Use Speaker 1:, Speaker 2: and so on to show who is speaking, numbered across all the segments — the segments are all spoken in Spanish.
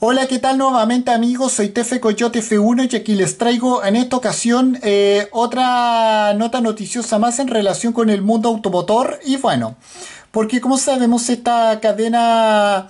Speaker 1: Hola, ¿qué tal nuevamente amigos? Soy Tefe Coyote F1 y aquí les traigo en esta ocasión eh, otra nota noticiosa más en relación con el mundo automotor. Y bueno, porque como sabemos esta cadena...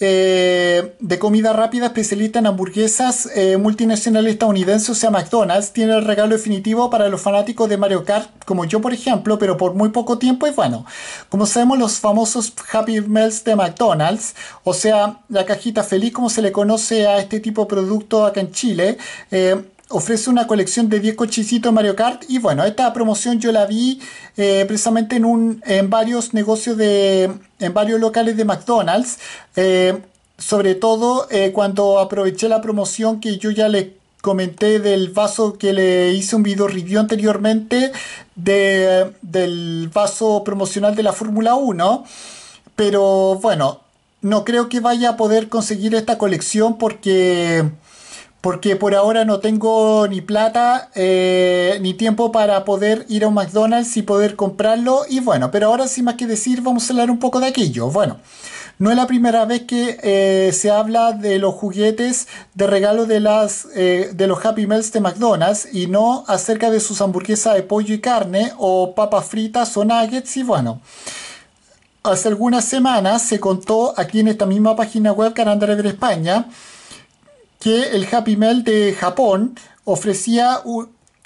Speaker 1: Eh, de comida rápida especialista en hamburguesas eh, multinacional estadounidense, o sea McDonald's, tiene el regalo definitivo para los fanáticos de Mario Kart, como yo por ejemplo, pero por muy poco tiempo y bueno, como sabemos los famosos Happy Meals de McDonald's, o sea la cajita feliz como se le conoce a este tipo de producto acá en Chile, eh, ofrece una colección de 10 cochecitos Mario Kart y bueno, esta promoción yo la vi eh, precisamente en, un, en varios negocios de, en varios locales de McDonald's, eh, sobre todo eh, cuando aproveché la promoción que yo ya le comenté del vaso que le hice un video review anteriormente de, del vaso promocional de la Fórmula 1, pero bueno, no creo que vaya a poder conseguir esta colección porque porque por ahora no tengo ni plata eh, ni tiempo para poder ir a un McDonald's y poder comprarlo. Y bueno, pero ahora sin más que decir, vamos a hablar un poco de aquello. Bueno, no es la primera vez que eh, se habla de los juguetes de regalo de, las, eh, de los Happy Meals de McDonald's y no acerca de sus hamburguesas de pollo y carne o papas fritas o nuggets y bueno. Hace algunas semanas se contó aquí en esta misma página web de España que el Happy Mail de Japón ofrecía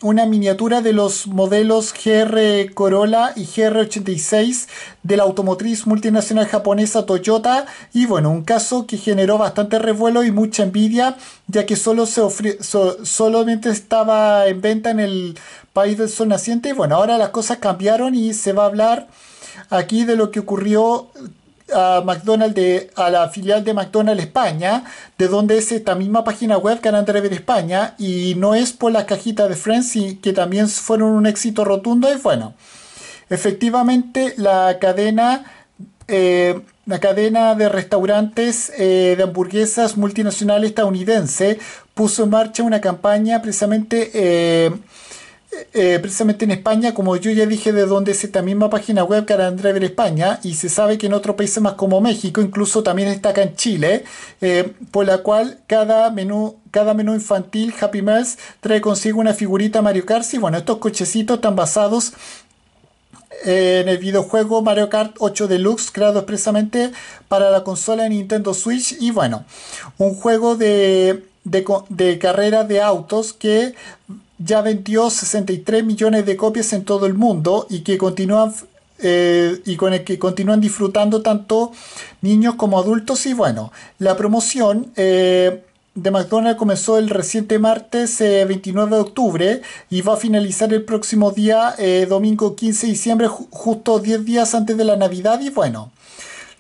Speaker 1: una miniatura de los modelos GR Corolla y GR86 de la automotriz multinacional japonesa Toyota y bueno, un caso que generó bastante revuelo y mucha envidia ya que solo se solamente estaba en venta en el país del sol naciente y bueno, ahora las cosas cambiaron y se va a hablar aquí de lo que ocurrió a McDonald's de, a la filial de McDonald's España, de donde es esta misma página web Canal ver España, y no es por las cajitas de Friends, que también fueron un éxito rotundo, y bueno, efectivamente la cadena, eh, la cadena de restaurantes eh, de hamburguesas multinacional estadounidense puso en marcha una campaña precisamente... Eh, eh, precisamente en España, como yo ya dije, de donde es esta misma página web, Car en España, y se sabe que en otros países más como México, incluso también está acá en Chile, eh, por la cual cada menú, cada menú infantil Happy Meals trae consigo una figurita Mario Kart. Y bueno, estos cochecitos están basados eh, en el videojuego Mario Kart 8 Deluxe, creado precisamente para la consola de Nintendo Switch. Y bueno, un juego de, de, de de autos que ya vendió 63 millones de copias en todo el mundo y que continúan eh, y con el que continúan disfrutando tanto niños como adultos y bueno la promoción eh, de McDonald's comenzó el reciente martes 29 eh, de octubre y va a finalizar el próximo día domingo 15 de diciembre justo 10 días antes de la Navidad y bueno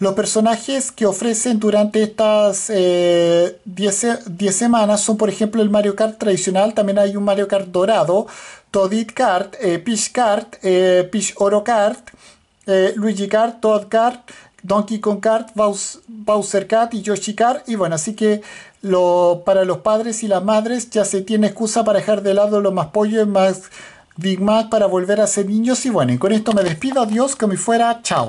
Speaker 1: los personajes que ofrecen durante estas 10 eh, semanas son, por ejemplo, el Mario Kart tradicional, también hay un Mario Kart dorado, Todit Kart, eh, Peach Kart, eh, Peach Oro Kart, Luigi Kart, Todd Kart, Donkey Kong Kart, Bowser Kart y Yoshi Kart. Y bueno, así que para los padres y las madres ya se tiene excusa para dejar de lado los más pollos y más Big Mac para volver a ser niños. Y bueno, y con esto me despido. Adiós, como fuera. Chao.